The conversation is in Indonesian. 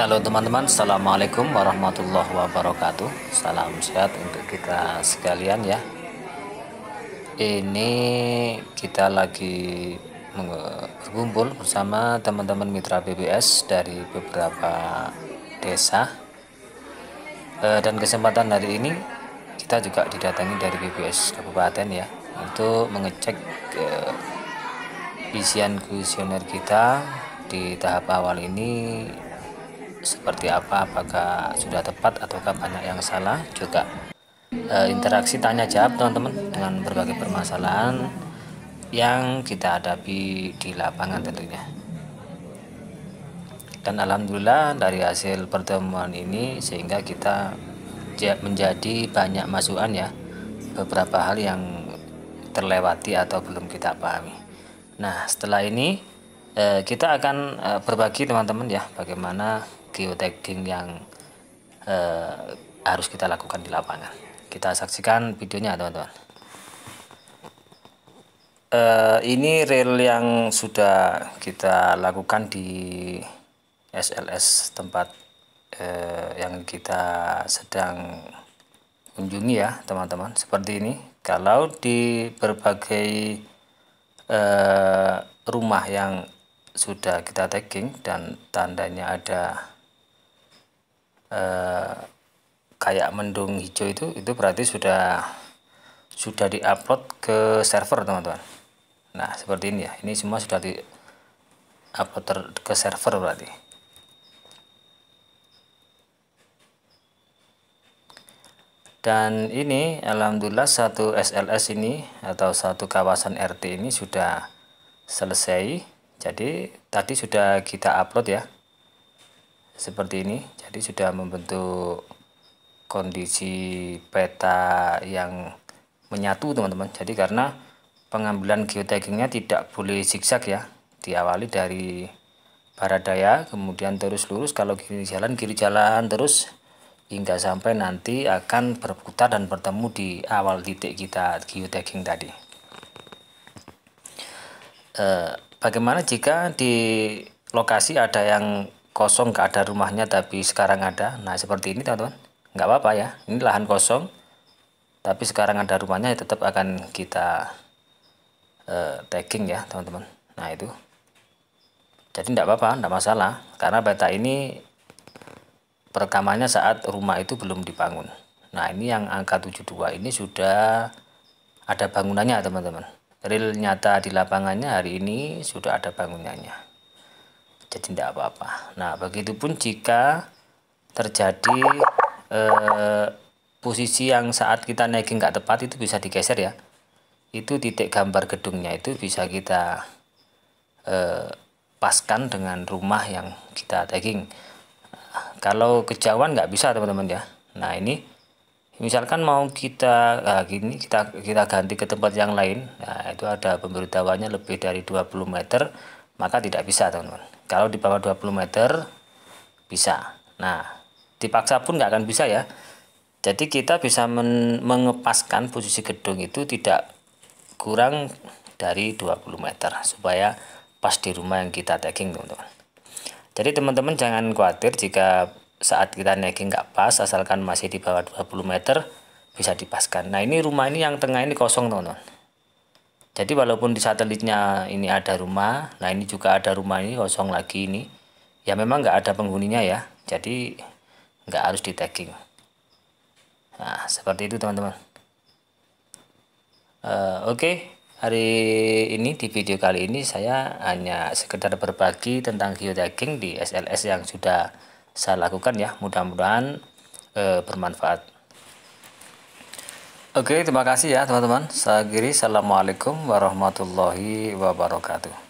Halo teman-teman, Assalamualaikum warahmatullahi wabarakatuh Salam sehat untuk kita sekalian ya Ini kita lagi berkumpul bersama teman-teman mitra BBS dari beberapa desa e, Dan kesempatan hari ini kita juga didatangi dari BBS Kabupaten ya Untuk mengecek e, isian kuesioner kita di tahap awal ini seperti apa apakah sudah tepat ataukah banyak yang salah juga e, interaksi tanya jawab teman-teman dengan berbagai permasalahan yang kita hadapi di lapangan tentunya dan alhamdulillah dari hasil pertemuan ini sehingga kita menjadi banyak masukan ya beberapa hal yang terlewati atau belum kita pahami nah setelah ini eh, kita akan eh, berbagi teman-teman ya bagaimana geotagging yang eh, harus kita lakukan di lapangan. Kita saksikan videonya teman-teman. Eh, ini rail yang sudah kita lakukan di SLS tempat eh, yang kita sedang kunjungi ya teman-teman. Seperti ini. Kalau di berbagai eh, rumah yang sudah kita tagging dan tandanya ada Eh, kayak mendung hijau itu itu berarti sudah sudah diupload ke server teman-teman nah seperti ini ya ini semua sudah di upload ke server berarti dan ini alhamdulillah satu SLS ini atau satu kawasan RT ini sudah selesai jadi tadi sudah kita upload ya seperti ini jadi sudah membentuk kondisi peta yang menyatu teman-teman jadi karena pengambilan geotaggingnya tidak boleh zigzag ya diawali dari barat daya kemudian terus lurus kalau kiri jalan kiri jalan terus hingga sampai nanti akan berputar dan bertemu di awal titik kita geotagging tadi e, bagaimana jika di lokasi ada yang kosong nggak ada rumahnya tapi sekarang ada nah seperti ini teman-teman nggak apa-apa ya ini lahan kosong tapi sekarang ada rumahnya ya tetap akan kita eh, tagging ya teman-teman nah itu jadi tidak apa-apa tidak masalah karena peta ini perekamannya saat rumah itu belum dibangun nah ini yang angka 72 ini sudah ada bangunannya teman-teman real nyata di lapangannya hari ini sudah ada bangunannya jadi tidak apa-apa nah begitu pun jika terjadi eh, posisi yang saat kita naikin nggak tepat itu bisa digeser ya itu titik gambar gedungnya itu bisa kita eh, paskan dengan rumah yang kita tagging kalau kejauhan nggak bisa teman-teman ya nah ini misalkan mau kita nah gini kita kita ganti ke tempat yang lain nah itu ada pemberitahuannya lebih dari 20 meter maka tidak bisa teman-teman kalau di bawah 20 meter bisa nah dipaksa pun nggak akan bisa ya jadi kita bisa men mengepaskan posisi gedung itu tidak kurang dari 20 meter supaya pas di rumah yang kita tagging teman-teman jadi teman-teman jangan khawatir jika saat kita nagging nggak pas asalkan masih di bawah 20 meter bisa dipaskan nah ini rumah ini yang tengah ini kosong teman-teman jadi walaupun di satelitnya ini ada rumah nah ini juga ada rumah ini kosong lagi ini ya memang nggak ada penghuninya ya jadi nggak harus di tagging nah seperti itu teman-teman uh, oke okay. hari ini di video kali ini saya hanya sekedar berbagi tentang geotagging di SLS yang sudah saya lakukan ya mudah-mudahan uh, bermanfaat Oke, terima kasih ya teman-teman. Saya Giri, Assalamualaikum warahmatullahi wabarakatuh.